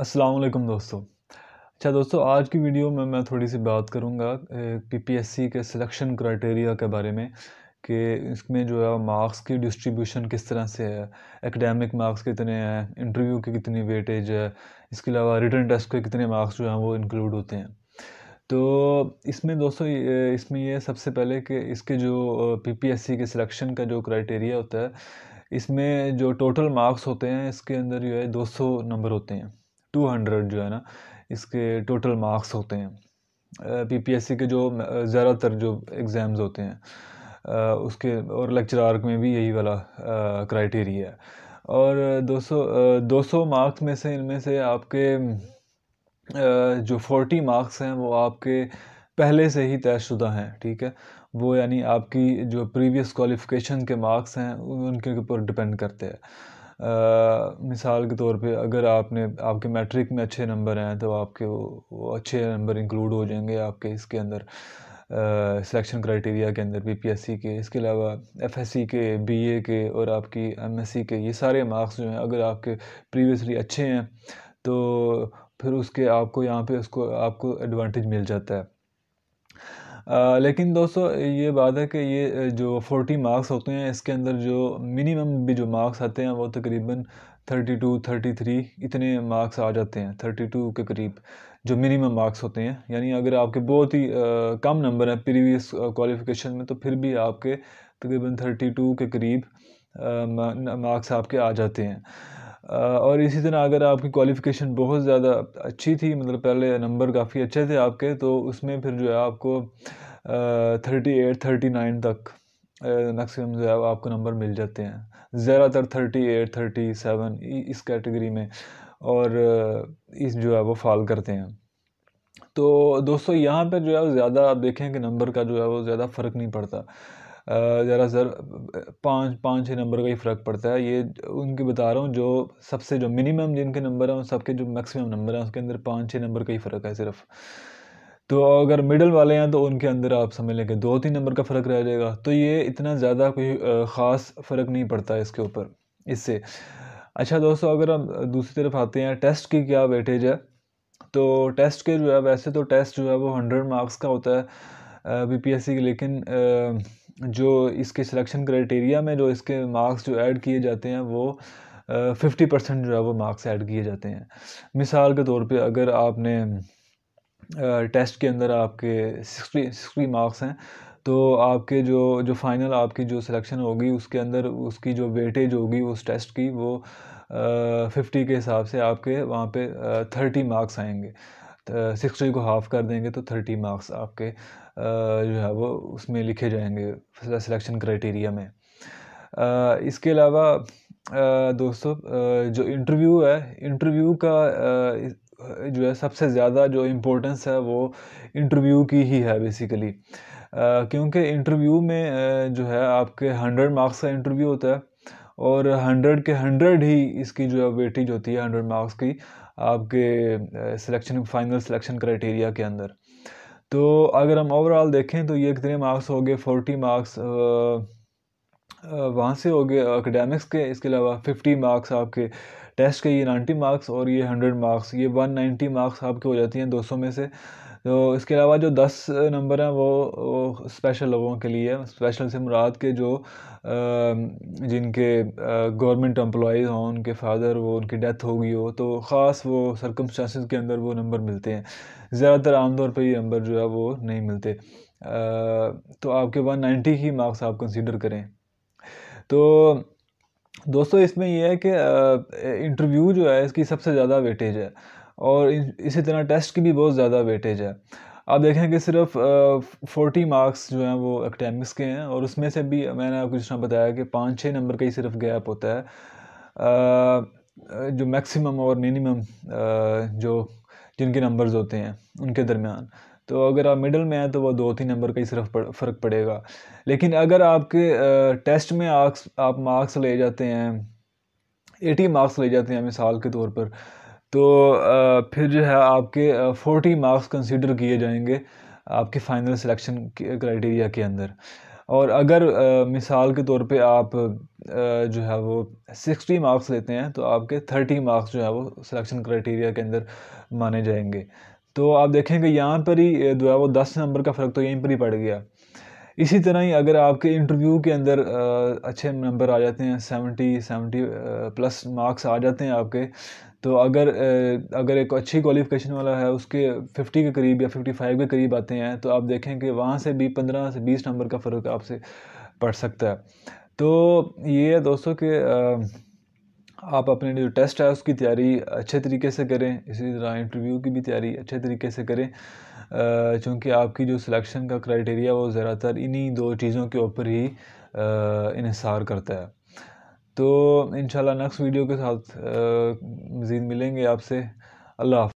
अस्सलाम दोस्तों अच्छा दोस्तों आज की वीडियो में मैं थोड़ी सी बात करूँगा पीपीएससी के सिलेक्शन क्राइटेरिया के बारे में कि इसमें जो है मार्क्स की डिस्ट्रीब्यूशन किस तरह से है एकेडमिक मार्क्स कितने हैं इंटरव्यू के कितनी वेटेज है इसके अलावा रिटर्न टेस्ट के कितने मार्क्स जो हैं वो इंक्लूड होते हैं तो इसमें दोस्तों इसमें ये सबसे पहले कि इसके जो पीपीएससी के सिलेक्शन का जो क्राइटेरिया होता है इसमें जो टोटल मार्क्स होते हैं इसके अंदर जो है 200 नंबर होते हैं टू हंड्रेड जो है ना इसके टोटल मार्क्स होते हैं पीपीएससी के जो ज़्यादातर जो एग्ज़ाम्स होते हैं उसके और आर्क में भी यही वाला क्राइटेरिया है और 200 सौ मार्क्स में से इनमें से आपके जो 40 मार्क्स हैं वो आपके पहले से ही तयशुदा हैं ठीक है वो यानी आपकी जो प्रीवियस क्वालिफ़िकेशन के मार्क्स हैं उनके ऊपर डिपेंड करते हैं मिसाल के तौर पे अगर आपने आपके मैट्रिक में अच्छे नंबर हैं तो आपके वो, वो अच्छे नंबर इंक्लूड हो जाएंगे आपके इसके अंदर सिलेक्शन क्राइटेरिया के अंदर बी पी एस सी के इसके अलावा एफ एस सी के बी ए के और आपकी एम एस सी के ये सारे मार्क्स जो हैं अगर आपके प्रीवियसली अच्छे हैं तो फिर उसके आपको यहाँ पे उसको आपको एडवांटेज मिल जाता है आ, लेकिन दोस्तों ये बात है कि ये जो फोर्टी मार्क्स होते हैं इसके अंदर जो मिनिमम भी जो मार्क्स आते हैं वो तकरीबन थर्टी टू थर्टी थ्री इतने मार्क्स आ जाते हैं थर्टी टू के करीब जो मिनिमम मार्क्स होते हैं यानी अगर आपके बहुत ही आ, कम नंबर हैं प्रीवियस क्वालिफिकेशन में तो फिर भी आपके तकरीबन थर्टी टू के करीब मार्क्स आपके आ जाते हैं और इसी तरह अगर आपकी क्वालिफ़िकेशन बहुत ज़्यादा अच्छी थी मतलब पहले नंबर काफ़ी अच्छे थे आपके तो उसमें फिर जो है आपको थर्टी एट थर्टी नाइन तक मैक्सिमम जो है आपको नंबर मिल जाते हैं ज़्यादातर थर्टी एट थर्टी सेवन इस कैटेगरी में और इस जो है वो फॉल करते हैं तो दोस्तों यहाँ पर जो है ज़्यादा आप देखें कि नंबर का जो है वो ज़्यादा फ़र्क नहीं पड़ता ज़रा सर पाँच पाँच छः नंबर का ही फ़र्क पड़ता है ये उनके बता रहा हूँ जो सबसे जो मिनिमम जिनके नंबर हैं उन सबके जो मैक्सिमम नंबर हैं उसके अंदर पाँच छः नंबर का ही फ़र्क है सिर्फ तो अगर मिडल वाले हैं तो उनके अंदर आप समझ लेंगे दो तीन नंबर का फ़र्क रह जाएगा तो ये इतना ज़्यादा कोई ख़ास फ़र्क नहीं पड़ता इसके ऊपर इससे अच्छा दोस्तों अगर हम दूसरी तरफ आते हैं टेस्ट की क्या वेटेज है तो टेस्ट के जो है वैसे तो टेस्ट जो है वो हंड्रेड मार्क्स का होता है बीपीएससी के लेकिन आ, जो इसके सिलेक्शन क्राइटेरिया में जो इसके मार्क्स जो ऐड किए जाते हैं वो फिफ्टी परसेंट जो है वो मार्क्स ऐड किए जाते हैं मिसाल के तौर पे अगर आपने टेस्ट के अंदर आपके सिक्सटी सिक्सटी मार्क्स हैं तो आपके जो जो फाइनल आपकी जो सिलेक्शन होगी उसके अंदर उसकी जो वेटेज होगी उस टेस्ट की वो फिफ्टी के हिसाब से आपके वहाँ पे थर्टी मार्क्स आएंगे सिक्सटी को हाफ़ कर देंगे तो थर्टी मार्क्स आपके जो है वो उसमें लिखे जाएंगे सिलेक्शन क्राइटेरिया में इसके अलावा दोस्तों जो इंटरव्यू है इंटरव्यू का जो है सबसे ज़्यादा जो इम्पोर्टेंस है वो इंटरव्यू की ही है बेसिकली क्योंकि इंटरव्यू में जो है आपके हंड्रेड मार्क्स का इंटरव्यू होता है और हंड्रेड के हंड्रेड ही इसकी जो है वेटेज होती है हंड्रेड मार्क्स की आपके सिलेक्शन फाइनल सिलेक्शन क्राइटेरिया के अंदर तो अगर हम ओवरऑल देखें तो ये कितने मार्क्स हो गए फोर्टी मार्क्स वहाँ से हो गए अकेडेमिक्स के इसके अलावा फिफ्टी मार्क्स आपके टेस्ट के ये नाइन्टी मार्क्स और ये हंड्रेड मार्क्स ये वन नाइन्टी मार्क्स आपके हो जाती हैं दो सौ में से तो इसके अलावा जो दस नंबर हैं वो, वो स्पेशल लोगों के लिए स्पेशल से मुराद के जो जिनके गवर्नमेंट एम्प्लॉज़ हों उनके फादर वो उनकी डेथ हो गई हो तो ख़ास वो सरकमस्टांस के अंदर वो नंबर मिलते हैं ज़्यादातर आमतौर पर ये नंबर जो है वो नहीं मिलते तो आपके वन नाइन्टी ही मार्क्स आप कंसिडर करें तो दोस्तों इसमें यह है कि इंटरव्यू जो है इसकी सबसे ज़्यादा वेटेज है और इसी तरह टेस्ट की भी बहुत ज़्यादा वेटेज है आप देखें कि सिर्फ फोर्टी मार्क्स जो हैं वो एकेडमिक्स के हैं और उसमें से भी मैंने आपको जिस बताया कि पाँच छः नंबर का ही सिर्फ गैप होता है आ, जो मैक्सिमम और मिनिमम जो जिनके नंबर्स होते हैं उनके दरमियान तो अगर आप मिडल में हैं तो वो दो तीन नंबर का ही सिर्फ पड़, फ़र्क पड़ेगा लेकिन अगर आपके टेस्ट में आप मार्क्स ले जाते हैं एटी मार्क्स ले जाते हैं मिसाल के तौर पर तो फिर जो है आपके फोर्टी मार्क्स कंसिडर किए जाएंगे आपके फाइनल सिलेक्शन क्राइटेरिया के अंदर और अगर आ, मिसाल के तौर पे आप आ, जो है वो सिक्सटी मार्क्स लेते हैं तो आपके थर्टी मार्क्स जो है वो सिलेक्शन क्राइटेरिया के अंदर माने जाएंगे तो आप देखेंगे यहाँ पर ही जो है वो दस नंबर का फ़र्क तो यहीं पर ही पड़ गया इसी तरह ही अगर आपके इंटरव्यू के अंदर अच्छे नंबर आ जाते हैं सेवेंटी सेवेंटी प्लस मार्क्स आ जाते हैं आपके तो अगर अगर एक अच्छी क्वालिफिकेशन वाला है उसके फिफ्टी के करीब या फ़िफ्टी फाइव के करीब आते हैं तो आप देखें कि वहाँ से भी पंद्रह से बीस नंबर का फ़र्क आपसे पड़ सकता है तो ये है दोस्तों के आप अपने जो टेस्ट है उसकी तैयारी अच्छे तरीके से करें इसी तरह इंटरव्यू की भी तैयारी अच्छे तरीके से करें चूँकि आपकी जो सिलेक्शन का क्राइटेरिया वो ज़्यादातर इन्हीं दो चीज़ों के ऊपर ही इसार करता है तो इन नेक्स्ट वीडियो के साथ मज़ीद मिलेंगे आपसे अल्लाह